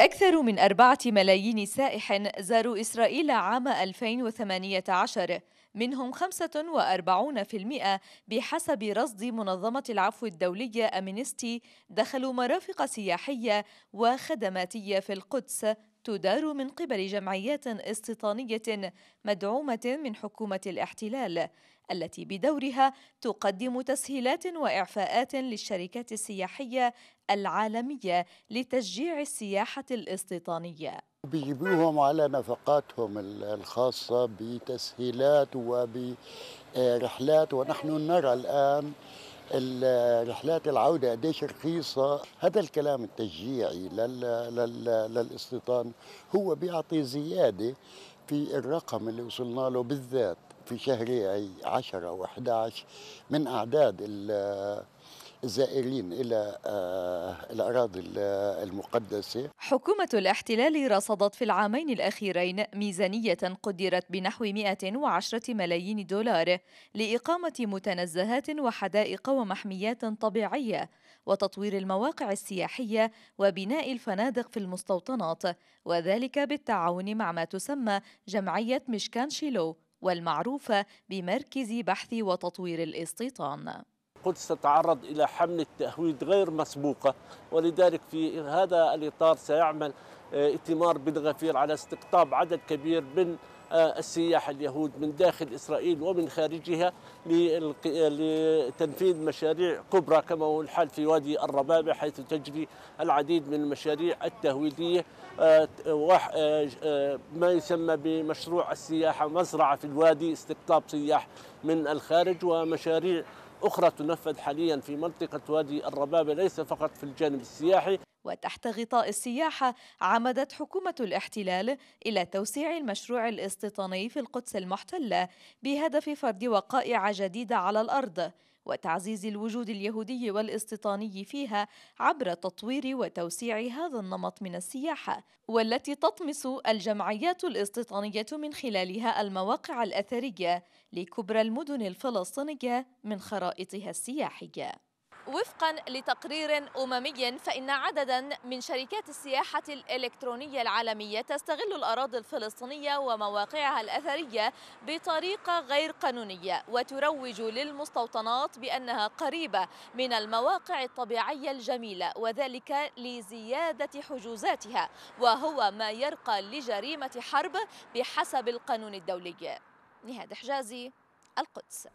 أكثر من أربعة ملايين سائح زاروا إسرائيل عام 2018 منهم 45% بحسب رصد منظمة العفو الدولية أمينستي دخلوا مرافق سياحية وخدماتية في القدس تدار من قبل جمعيات استيطانية مدعومة من حكومة الاحتلال التي بدورها تقدم تسهيلات واعفاءات للشركات السياحيه العالميه لتشجيع السياحه الاستيطانيه بيجيبوهم على نفقاتهم الخاصة بتسهيلات وبرحلات ونحن نرى الآن رحلات العودة قديش رخيصة هذا الكلام التشجيعي للاستيطان هو بيعطي زيادة في الرقم اللي وصلنا له بالذات في شهر 10 أو 11 من أعداد الزائرين إلى آه، الأراضي المقدسة حكومة الاحتلال رصدت في العامين الأخيرين ميزانية قدرت بنحو 110 ملايين دولار لإقامة متنزهات وحدائق ومحميات طبيعية وتطوير المواقع السياحية وبناء الفنادق في المستوطنات وذلك بالتعاون مع ما تسمى جمعية مشكان شيلو والمعروفة بمركز بحث وتطوير الاستيطان القدس تتعرض إلى حملة تهويد غير مسبوقة ولذلك في هذا الإطار سيعمل آه، ائتمار بن غفير على استقطاب عدد كبير من آه، السياح اليهود من داخل إسرائيل ومن خارجها لتنفيذ مشاريع كبرى كما هو الحال في وادي الربابة حيث تجري العديد من المشاريع التهويدية آه، ما يسمى بمشروع السياحة مزرعة في الوادي استقطاب سياح من الخارج ومشاريع أخرى تنفذ حاليا في منطقة وادي الربابة ليس فقط في الجانب السياحي وتحت غطاء السياحة عمدت حكومة الاحتلال إلى توسيع المشروع الاستيطاني في القدس المحتلة بهدف فرض وقائع جديدة على الأرض وتعزيز الوجود اليهودي والاستيطاني فيها عبر تطوير وتوسيع هذا النمط من السياحة والتي تطمس الجمعيات الاستيطانية من خلالها المواقع الأثرية لكبرى المدن الفلسطينية من خرائطها السياحية وفقا لتقرير أممي فإن عددا من شركات السياحة الإلكترونية العالمية تستغل الأراضي الفلسطينية ومواقعها الأثرية بطريقة غير قانونية وتروج للمستوطنات بأنها قريبة من المواقع الطبيعية الجميلة وذلك لزيادة حجوزاتها وهو ما يرقى لجريمة حرب بحسب القانون الدولي نهاد حجازي القدس